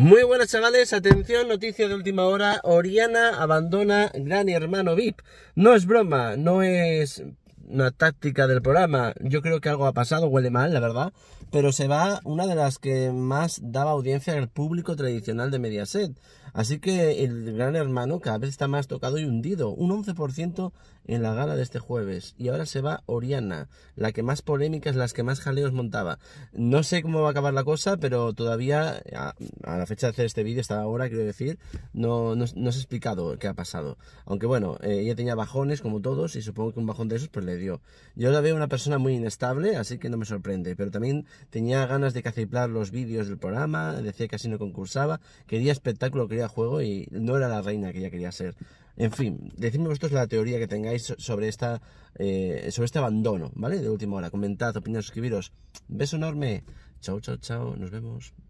Muy buenas chavales, atención, noticia de última hora, Oriana abandona Gran Hermano VIP. No es broma, no es una táctica del programa. Yo creo que algo ha pasado, huele mal, la verdad. Pero se va una de las que más daba audiencia al público tradicional de Mediaset. Así que el gran hermano cada vez está más tocado y hundido. Un 11% en la gala de este jueves. Y ahora se va Oriana, la que más polémicas, las que más jaleos montaba. No sé cómo va a acabar la cosa, pero todavía, a, la fecha de hacer este vídeo, hasta ahora, quiero decir, no, no, se ha explicado qué ha pasado. Aunque bueno, eh, ella tenía bajones como todos y supongo que un bajón de esos pues le yo la veo una persona muy inestable, así que no me sorprende, pero también tenía ganas de caciplar los vídeos del programa, decía que así no concursaba, quería espectáculo, quería juego y no era la reina que ella quería ser. En fin, decidme vosotros la teoría que tengáis sobre, esta, eh, sobre este abandono, ¿vale? De última hora. Comentad, opinad, suscribiros. Beso enorme. Chao, chao, chao. Nos vemos.